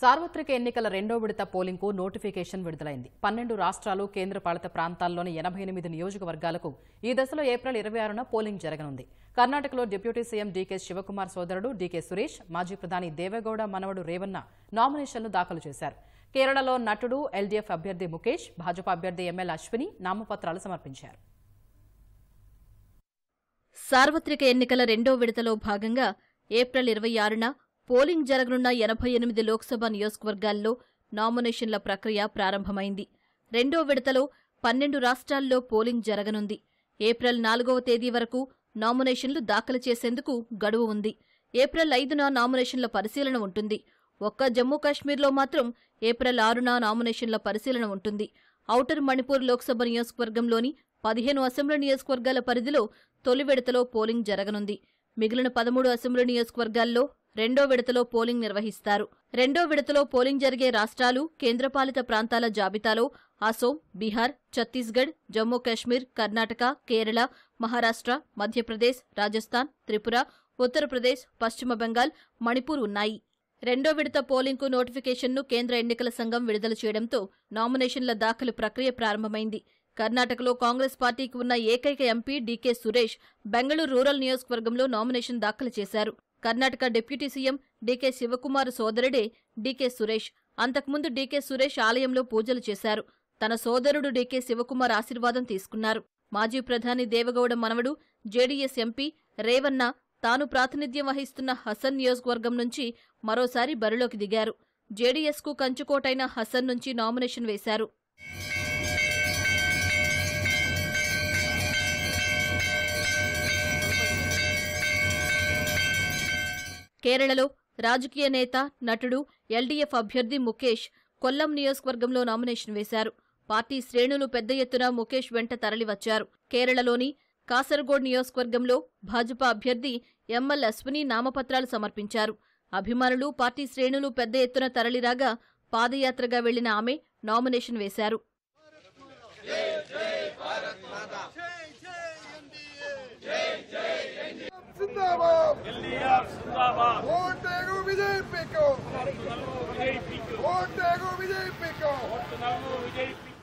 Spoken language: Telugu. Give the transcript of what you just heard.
సార్వత్రిక ఎన్నికల రెండో విడత పోలింగ్కు నోటిఫికేషన్ విడుదలైంది పన్నెండు రాష్ట్రాలు కేంద్రపాలిత ప్రాంతాల్లోని ఎనభై ఎనిమిది నియోజకవర్గాలకు ఈ దశలో ఏప్రిల్ ఇరవై ఆరున పోలింగ్ జరగనుంది కర్ణాటకలో డిప్యూటీ సీఎం డీకే శివకుమార్ సోదరుడు డీకే సురేష్ మాజీ ప్రధాని దేవేగౌడ మనవడు రేవన్న నామినేషన్లు దాఖలు చేశారు కేరళలో నటుడు ఎల్డీఎఫ్ అభ్యర్థి ముఖేష్ భాజపా అభ్యర్థి ఎంఎల్ అశ్విని నామపత్రాలు సమర్పించారు సార్వత్రిక ఎన్నికల రెండో విడతలో భాగంగా ఏప్రిల్ ఇరవై ఆరున పోలింగ్ జరగనున్న ఎనభై ఎనిమిది లోక్సభ నియోజకవర్గాల్లో నామినేషన్ల ప్రక్రియ ప్రారంభమైంది రెండో విడతలో పన్నెండు రాష్ట్రాల్లో పోలింగ్ జరగనుంది ఏప్రిల్ నాలుగవ తేదీ వరకు నామినేషన్లు దాఖలు చేసేందుకు గడువు ఉంది ఏప్రిల్ ఐదున నామినేషన్ల పరిశీలన ఉంటుంది ఒక్క జమ్మూ కాశ్మీర్లో మాత్రం ఏప్రిల్ ఆరున నామినేషన్ల పరిశీలన ఉంటుంది ఔటర్ మణిపూర్ లోక్సభ నియోజకవర్గంలోని పదిహేను అసెంబ్లీ నియోజకవర్గాల పరిధిలో తొలి విడతలో పోలింగ్ జరగనుంది మిగిలిన పదమూడు అసెంబ్లీ నియోజకవర్గాల్లో రెండో విడతలో పోలింగ్ నిర్వహిస్తారు రెండో విడతలో పోలింగ్ జరిగే రాష్ట్రాలు కేంద్రపాలిత ప్రాంతాల జాబితాలో అసోం బీహార్ ఛత్తీస్గఢ్ జమ్మూ కాశ్మీర్ కర్ణాటక కేరళ మహారాష్ట్ర మధ్యప్రదేశ్ రాజస్థాన్ త్రిపుర ఉత్తరప్రదేశ్ పశ్చిమ బెంగాల్ మణిపూర్ ఉన్నాయి రెండో విడత పోలింగ్కు నోటిఫికేషన్ను కేంద్ర ఎన్నికల సంఘం విడుదల చేయడంతో నామినేషన్ల దాఖలు ప్రక్రియ ప్రారంభమైంది కర్ణాటకలో కాంగ్రెస్ పార్టీకి ఉన్న ఏకైక MP DK Suresh Bengaluru rural నియోజకవర్గంలో నామినేషన్ దాఖలు చేశారు Karnataka deputy CM DK Shivakumar సోదరుడే డీకే సురేష్ అంతకుముందు డీకే సురేష్ ఆలయంలో పూజలు చేశారు తన సోదరుడు డీకే శివకుమార్ ఆశీర్వాదం తీసుకున్నారు మాజీ ప్రధాని దేవగౌడ మనవడు జేడీఎస్ ఎంపీ రేవన్న తాను ప్రాతినిధ్యం వహిస్తున్న హసన్ నియోజకవర్గం నుంచి మరోసారి బరిలోకి దిగారు జేడీఎస్కు కంచుకోటైన హసన్ నుంచి నామినేషన్ వేశారు కేరళలో రాజకీయ నేత నటుడు ఎల్డీఎఫ్ అభ్యర్థి ముఖేష్ కొల్లం నియోజకవర్గంలో నామినేషన్ వేశారు పార్టీ శ్రేణులు పెద్ద ఎత్తున ముఖేష్ వెంట తరలివచ్చారు కేరళలోని కాసర్గోడ్ నియోజకవర్గంలో భాజపా అభ్యర్థి ఎంఎల్ అశ్విని నామపత్రాలు సమర్పించారు అభిమానులు పార్టీ శ్రేణులు పెద్ద ఎత్తున తరలిరాగా పాదయాత్రగా వెళ్లిన ఆమె నామినేషన్ వేశారు va. Ortego Vijay Pico. Ortego Vijay